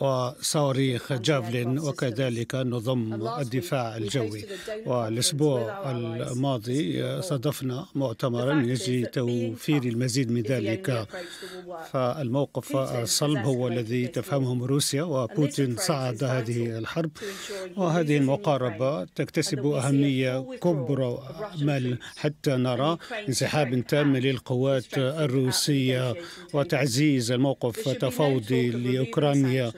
وصواريخ جافلين وكذلك نظم الدفاع الجوي والأسبوع الماضي صادفنا مؤتمرا يجري توفير المزيد من ذلك فالموقف الصلب هو الذي تفهمه روسيا وبوتين صعد هذه الحرب وهذه المقاربة تكتسب أهمية كبرى حتى نرى انسحاب تام للقوات الروسية وتعزيز الموقف التفاوضي لأوكرانيا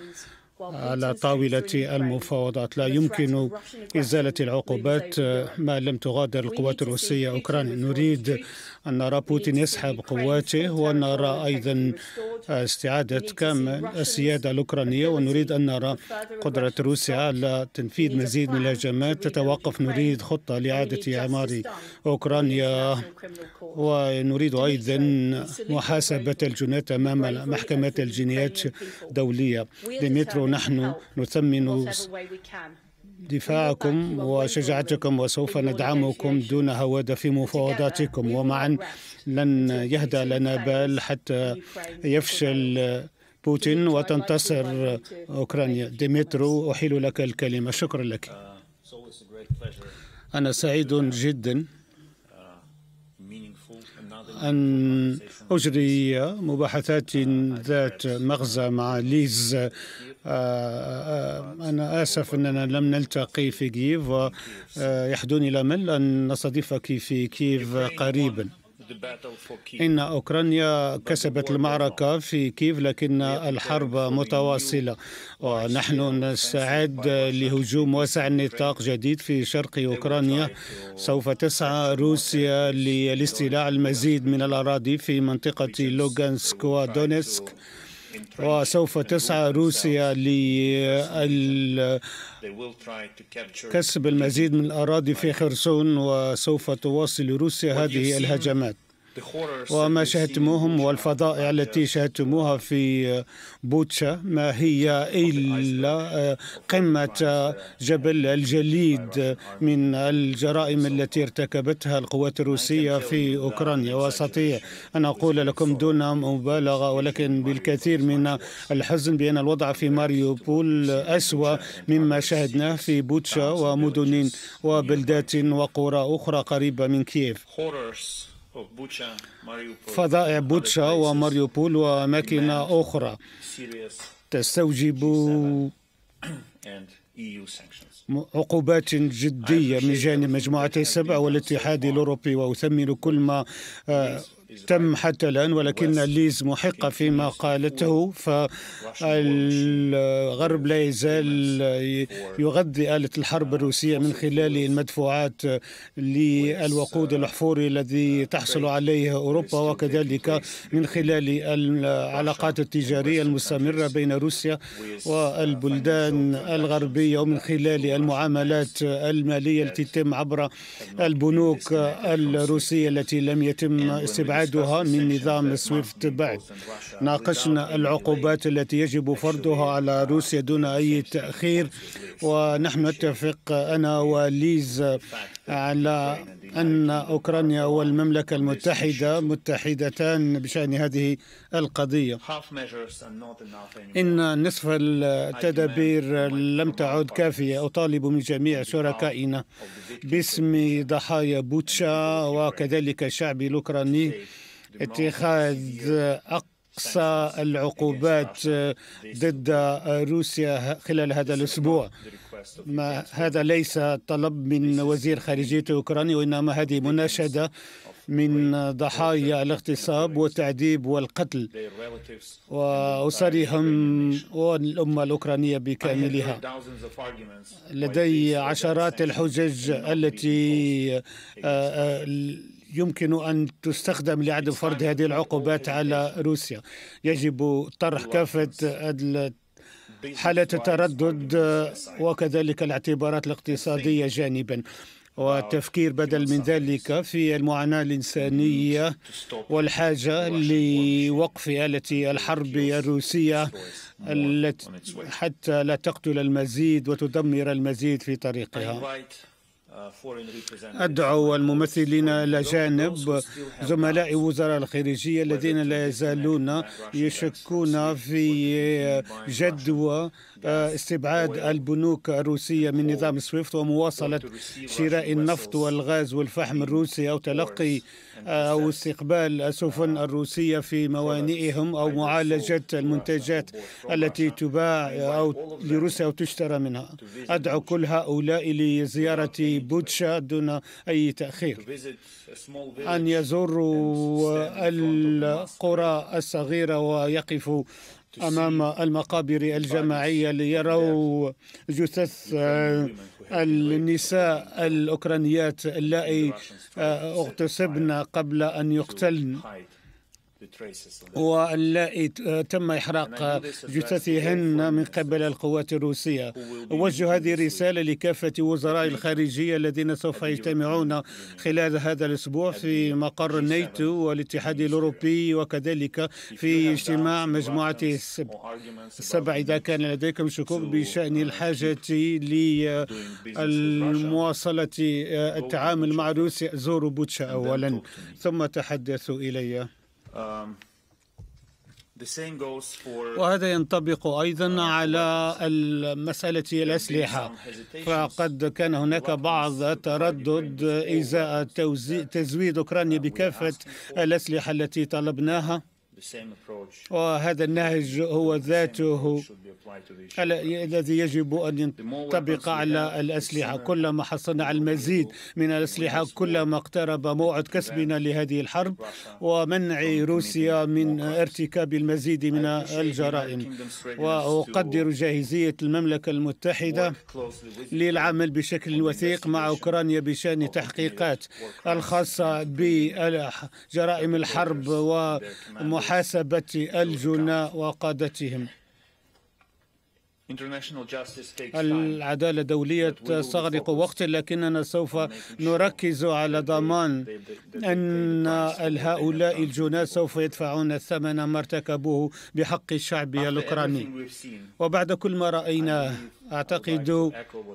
على طاولة المفاوضات لا يمكن إزالة العقوبات آه، ما لم تغادر القوات الروسية أوكرانيا نريد أن نرى بوتين يسحب قواته ونرى أيضا آه، استعادة كامل السيادة الأوكرانية ونريد أن نرى قدرة روسيا على تنفيذ مزيد من الهجمات تتوقف نريد خطة لإعادة إعمار أوكرانيا ونريد أيضا محاسبة الجنات أمام محكمة الجنايات الدولية ديمترو نحن نثمن دفاعكم وشجاعتكم وسوف ندعمكم دون هوادة في مفاوضاتكم ومعا لن يهدأ لنا بال حتى يفشل بوتين وتنتصر أوكرانيا ديمترو أحيل لك الكلمة شكرا لك أنا سعيد جدا أن أجري مباحثات ذات مغزى مع ليز آه، آه، آه، أنا آسف أننا لم نلتقي في كييف ويحدوني الأمل أن نستضيفك في كييف قريبا إن أوكرانيا كسبت المعركة في كييف لكن الحرب متواصلة ونحن نستعد لهجوم واسع النطاق جديد في شرق أوكرانيا سوف تسعى روسيا للاستيلاء المزيد من الأراضي في منطقة لوغانسك ودونيسك وسوف تسعى روسيا لكسب المزيد من الأراضي في خرسون وسوف تواصل روسيا هذه الهجمات وما شاهدتموهم والفضائع التي شاهدتموها في بوتشا ما هي إلا قمة جبل الجليد من الجرائم التي ارتكبتها القوات الروسية في أوكرانيا وأستطيع أن أقول لكم دون مبالغة ولكن بالكثير من الحزن بأن الوضع في ماريوبول أسوأ مما شاهدناه في بوتشا ومدن وبلدات وقرى أخرى قريبة من كييف فضائع بوتشا وماريوبول وأماكن أخرى تستوجب عقوبات جدية من جانب مجموعة السبع والاتحاد الأوروبي وأثمن كل ما آه، تم حتى الآن ولكن ليز محقة فيما قالته فالغرب لا يزال يغذي آلة الحرب الروسية من خلال المدفوعات للوقود الأحفوري الذي تحصل عليه أوروبا وكذلك من خلال العلاقات التجارية المستمرة بين روسيا والبلدان الغربية ومن خلال المعاملات المالية التي تتم عبر البنوك الروسية التي لم يتم استبعادها ابعادها من نظام سويفت بعد ناقشنا العقوبات التي يجب فرضها على روسيا دون اي تاخير ونحن نتفق انا وليز على ان اوكرانيا والمملكه المتحده متحدتان بشان هذه القضيه ان نصف التدابير لم تعد كافيه اطالب من جميع شركائنا باسم ضحايا بوتشا وكذلك الشعب الاوكراني اتخاذ أقصى العقوبات ضد روسيا خلال هذا الأسبوع ما هذا ليس طلب من وزير خارجية أوكرانيا وإنما هذه مناشدة من ضحايا الاغتصاب والتعذيب والقتل وأسرهم والأمة الأوكرانية بكاملها لدي عشرات الحجج التي آه، آه، يمكن أن تستخدم لعدم فرض هذه العقوبات على روسيا يجب طرح كافة حالات التردد وكذلك الاعتبارات الاقتصادية جانبا والتفكير بدل من ذلك في المعاناة الإنسانية والحاجة لوقف آلة الحرب الروسية حتى لا تقتل المزيد وتدمر المزيد في طريقها أدعو الممثلين الأجانب زملاء وزراء الخارجية الذين لا يزالون يشكون في جدوى آه، استبعاد البنوك الروسية من نظام سويفت ومواصلة شراء النفط والغاز والفحم الروسي أو تلقي آه، أو استقبال السفن الروسية في موانئهم أو معالجة المنتجات التي تباع أو لروسيا أو تشترى منها أدعو كل هؤلاء لزيارة بوتشا دون أي تأخير أن يزوروا القرى الصغيرة ويقفوا أمام المقابر الجماعية ليروا جثث النساء الأوكرانيات اللائي آه، اغتصبن قبل أن يقتلن واللائي آه، تم إحراق جثثهن من قبل القوات الروسية أوجه هذه رسالة لكافة وزراء الخارجية الذين سوف يجتمعون خلال هذا الأسبوع في مقر الناتو والاتحاد الأوروبي وكذلك في اجتماع مجموعة السبع إذا كان لديكم شكوك uh, بشأن الحاجة للمواصلة آه، التعامل مع روسيا زوروا بوتشا أولا ثم تحدثوا إلي Um, وهذا ينطبق أيضا uh, على مسألة الأسلحة فقد كان هناك بعض التردد إزاء تزويد أوكرانيا uh, بكافة الأسلحة التي طلبناها وهذا النهج هو ذاته الذي يجب أن ينطبق على الأسلحة كلما حصلنا على المزيد من الأسلحة كلما اقترب موعد كسبنا لهذه الحرب ومنع روسيا من ارتكاب المزيد من الجرائم وأقدر جاهزية المملكة المتحدة للعمل بشكل وثيق مع أوكرانيا بشأن تحقيقات الخاصة بجرائم الحرب ومحاربة محاسبة الجناء وقادتهم العدالة الدولية تستغرق وقت لكننا سوف نركز على ضمان أن هؤلاء الجناة سوف يدفعون الثمن ما ارتكبوه بحق الشعب الأوكراني وبعد كل ما رأيناه أعتقد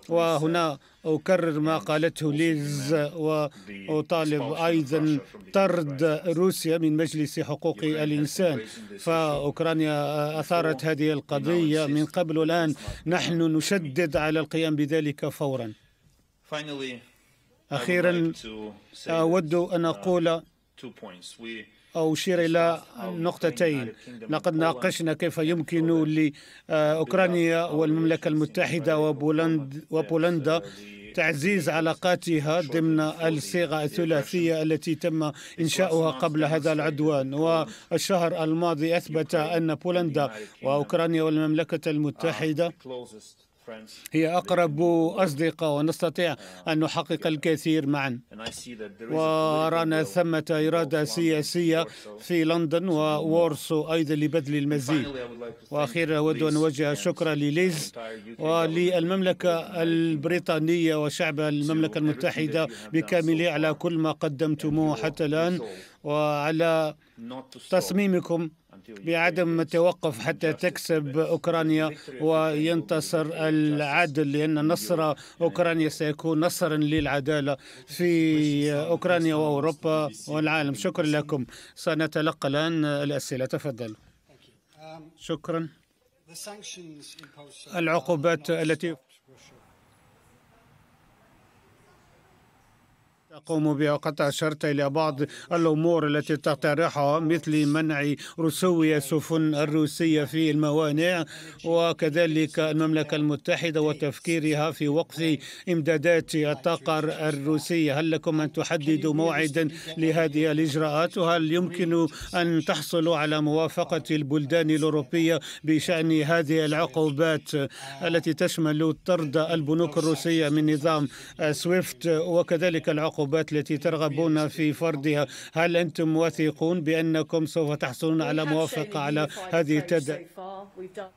وهنا أكرر ما قالته ليز وأطالب أيضا طرد روسيا من مجلس حقوق الإنسان فأوكرانيا أثارت هذه القضية من قبل والآن نحن نشدد على القيام بذلك فورا أخيرا أود أن أقول uh, أشير إلى نقطتين لقد ناقشنا كيف يمكن لأوكرانيا والمملكة المتحدة وبولند وبولندا تعزيز علاقاتها ضمن الصيغة الثلاثية التي تم إنشاؤها قبل هذا العدوان والشهر الماضي أثبت أن بولندا وأوكرانيا والمملكة المتحدة هي أقرب أصدقاء ونستطيع أن نحقق الكثير معا ورانا ثمة إرادة سياسية في لندن وورسو أيضا لبذل المزيد وأخيرا أود أن أوجه شكرا لليز وللمملكة البريطانية وشعب المملكة المتحدة بكامله على كل ما قدمتموه حتى الآن وعلى تصميمكم بعدم التوقف حتى تكسب أوكرانيا وينتصر العدل لأن نصر أوكرانيا سيكون نصرا للعدالة في أوكرانيا وأوروبا والعالم شكرا لكم سنتلقى الآن الأسئلة تفضل شكرا العقوبات التي أقوم بقد أشرت إلى بعض الأمور التي تقترحها مثل منع رسو السفن الروسية في الموانئ وكذلك المملكة المتحدة وتفكيرها في وقف إمدادات الطاقة الروسية هل لكم أن تحددوا موعدا لهذه الإجراءات وهل يمكن أن تحصلوا على موافقة البلدان الأوروبية بشأن هذه العقوبات التي تشمل طرد البنوك الروسية من نظام سويفت وكذلك العقوبات العقوبات التي ترغبون في فرضها هل أنتم واثقون بأنكم سوف تحصلون على موافقة على هذه التد...